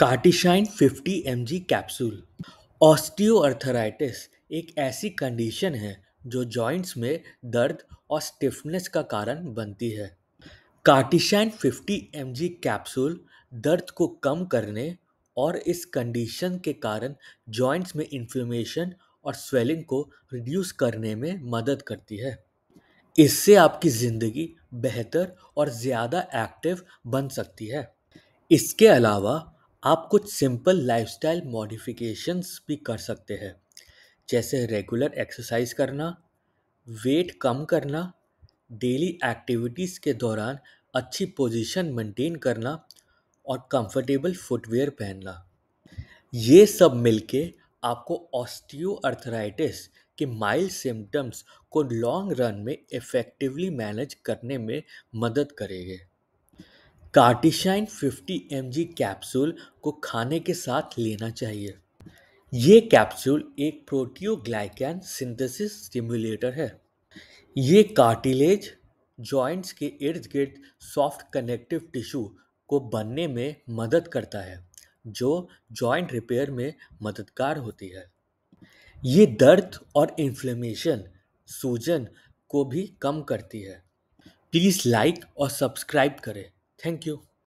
कार्टिशाइन 50 M capsule ऑस्टियोअर्थराइटिस एक ऐसी condition है जो जॉइंट्स में दर्द और स्टिफनेस का कारण बनती है कार्टिशाइन 50 एम कैप्सूल दर्द को कम करने और इस कंडीशन के कारण जॉइंट्स में इन्फ्लेमेशन और स्वेलिंग को रिड्यूस करने में मदद करती है इससे आपकी ज़िंदगी बेहतर और ज़्यादा एक्टिव बन सकती है इसके अलावा आप कुछ सिंपल लाइफस्टाइल मॉडिफिकेशंस भी कर सकते हैं जैसे रेगुलर एक्सरसाइज करना वेट कम करना डेली एक्टिविटीज़ के दौरान अच्छी पोजीशन मेंटेन करना और कंफर्टेबल फुटवेयर पहनना ये सब मिलके आपको ऑस्टियोआर्थराइटिस के माइल्ड सिम्टम्स को लॉन्ग रन में इफ़ेक्टिवली मैनेज करने में मदद करेंगे कार्टिशाइन 50 एम कैप्सूल को खाने के साथ लेना चाहिए ये कैप्सूल एक प्रोटियोग्लाइकैन सिंथेसिस स्टिमुलेटर है ये कार्टिलेज जॉइंट्स के इर्द गिर्द सॉफ्ट कनेक्टिव टिश्यू को बनने में मदद करता है जो जॉइंट रिपेयर में मददगार होती है ये दर्द और इन्फ्लेमेशन सूजन को भी कम करती है प्लीज़ लाइक और सब्सक्राइब करें Thank you.